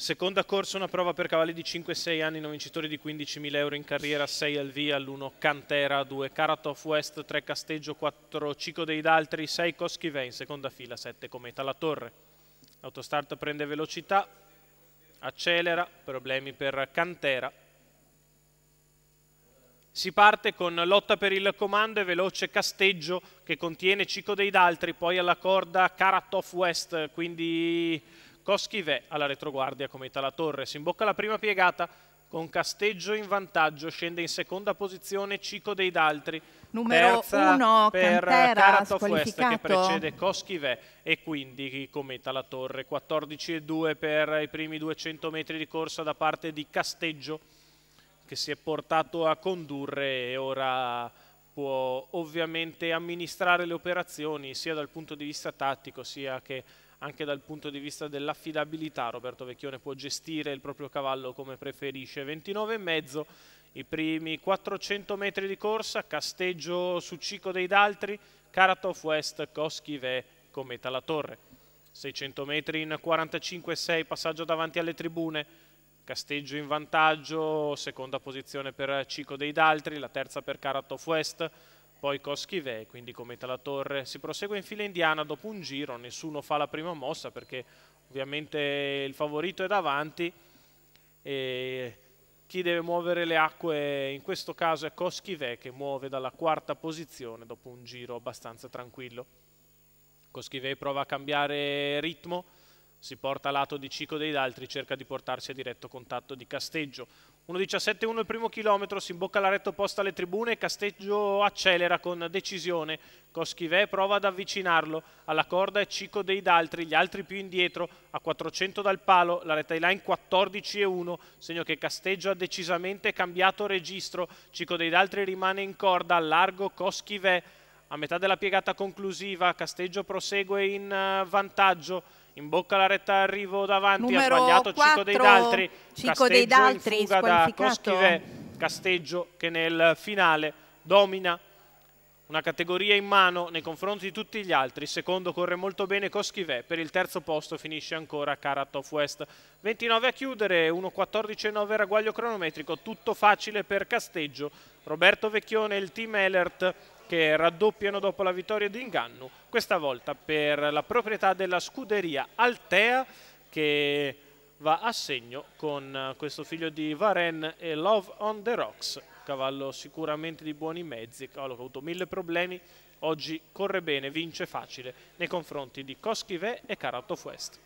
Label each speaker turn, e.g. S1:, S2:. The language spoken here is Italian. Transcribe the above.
S1: Seconda corsa, una prova per cavalli di 5-6 anni, non vincitori di 15.000 euro in carriera, 6 al via, l'1 Cantera, 2 Karatov West, 3 Casteggio, 4 Cico dei D'Altri, 6 Koskivè in seconda fila, 7 Cometa La Torre. L'autostart prende velocità, accelera, problemi per Cantera. Si parte con lotta per il comando e veloce Casteggio che contiene Cico dei D'Altri, poi alla corda Karatov West, quindi Koschive alla retroguardia come Italatorre, si imbocca la prima piegata con Casteggio in vantaggio, scende in seconda posizione Cico dei D'Altri, numero terza uno, per Karatov West che precede Koschive e quindi Cometa la torre, 14 e 2 per i primi 200 metri di corsa da parte di Casteggio che si è portato a condurre e ora può ovviamente amministrare le operazioni sia dal punto di vista tattico sia che anche dal punto di vista dell'affidabilità Roberto Vecchione può gestire il proprio cavallo come preferisce 29,5 i primi 400 metri di corsa Casteggio su Cico dei Daltri Karatov West Koskive Cometa la Torre 600 metri in 45,6 passaggio davanti alle tribune Casteggio in vantaggio, seconda posizione per Cico dei Daltri, la terza per Karatov West, poi Koschive, quindi cometa la torre. Si prosegue in fila indiana dopo un giro, nessuno fa la prima mossa perché ovviamente il favorito è davanti e chi deve muovere le acque in questo caso è Koschive che muove dalla quarta posizione dopo un giro abbastanza tranquillo. Koschive prova a cambiare ritmo, si porta a lato di Cico dei D'Altri, cerca di portarsi a diretto contatto di Casteggio. 1.17-1 il primo chilometro, si imbocca la retta opposta alle tribune, Casteggio accelera con decisione, Coschive prova ad avvicinarlo, alla corda è Cico dei D'Altri, gli altri più indietro, a 400 dal palo, la retta di line 14-1, segno che Casteggio ha decisamente cambiato registro, Cico dei D'Altri rimane in corda, largo Coschive, a metà della piegata conclusiva Casteggio prosegue in eh, vantaggio, in bocca alla retta arrivo davanti, Numero ha sbagliato 4, Cico dei D'Altri, Cico Casteggio dei D'Altri, in fuga da Coschive, Casteggio che nel finale domina una categoria in mano nei confronti di tutti gli altri, il secondo corre molto bene Coschive, per il terzo posto finisce ancora Karatov West. 29 a chiudere, 1.14.9 ragguaglio cronometrico, tutto facile per Casteggio, Roberto Vecchione il team Elert che raddoppiano dopo la vittoria di Ingannu, questa volta per la proprietà della scuderia Altea che va a segno con eh, questo figlio di Varenne e Love on the Rocks, cavallo sicuramente di buoni mezzi, cavallo che ha avuto mille problemi, oggi corre bene, vince facile nei confronti di Coschive e Caratto Fuest.